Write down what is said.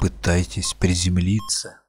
попытайтесь приземлиться.